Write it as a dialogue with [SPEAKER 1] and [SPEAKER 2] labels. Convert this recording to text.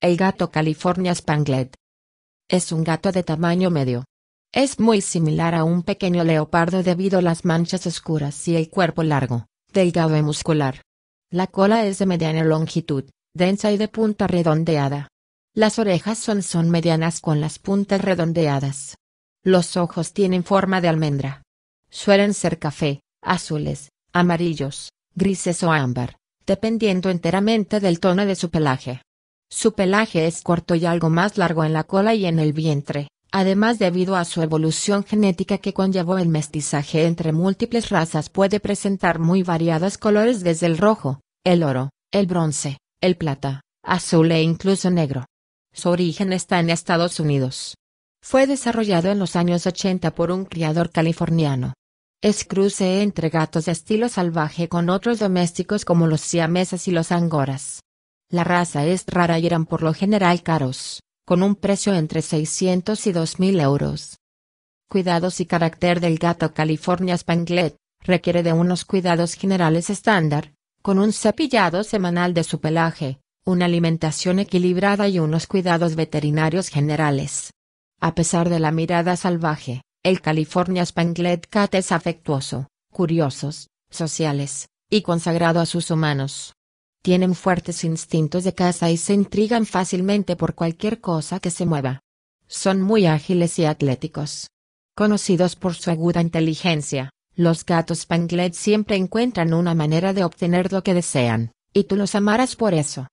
[SPEAKER 1] El gato California Spangled. Es un gato de tamaño medio. Es muy similar a un pequeño leopardo debido a las manchas oscuras y el cuerpo largo, delgado y muscular. La cola es de mediana longitud, densa y de punta redondeada. Las orejas son, son medianas con las puntas redondeadas. Los ojos tienen forma de almendra. Suelen ser café, azules, amarillos, grises o ámbar, dependiendo enteramente del tono de su pelaje. Su pelaje es corto y algo más largo en la cola y en el vientre, además debido a su evolución genética que conllevó el mestizaje entre múltiples razas puede presentar muy variados colores desde el rojo, el oro, el bronce, el plata, azul e incluso negro. Su origen está en Estados Unidos. Fue desarrollado en los años 80 por un criador californiano. Es cruce entre gatos de estilo salvaje con otros domésticos como los siameses y los angoras. La raza es rara y eran por lo general caros, con un precio entre 600 y 2000 euros. Cuidados y carácter del gato California Spanglet, requiere de unos cuidados generales estándar, con un cepillado semanal de su pelaje, una alimentación equilibrada y unos cuidados veterinarios generales. A pesar de la mirada salvaje, el California Spanglet Cat es afectuoso, curiosos, sociales, y consagrado a sus humanos. Tienen fuertes instintos de caza y se intrigan fácilmente por cualquier cosa que se mueva. Son muy ágiles y atléticos. Conocidos por su aguda inteligencia, los gatos Pangled siempre encuentran una manera de obtener lo que desean, y tú los amarás por eso.